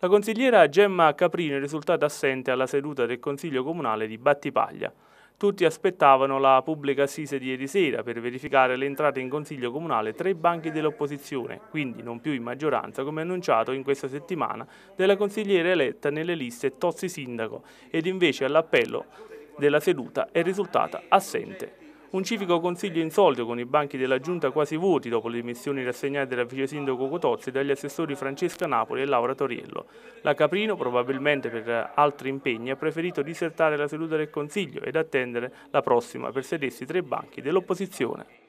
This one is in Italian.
La consigliera Gemma Caprino è risultata assente alla seduta del Consiglio Comunale di Battipaglia. Tutti aspettavano la pubblica assise di ieri sera per verificare l'entrata in Consiglio Comunale tra i banchi dell'opposizione, quindi non più in maggioranza come annunciato in questa settimana della consigliera eletta nelle liste Tossi Sindaco ed invece all'appello della seduta è risultata assente. Un civico consiglio insolito con i banchi della giunta quasi vuoti dopo le dimissioni rassegnate dal vice sindaco Cotozzi e dagli assessori Francesca Napoli e Laura Toriello. La Caprino, probabilmente per altri impegni, ha preferito disertare la seduta del consiglio ed attendere la prossima per sedersi tra i banchi dell'opposizione.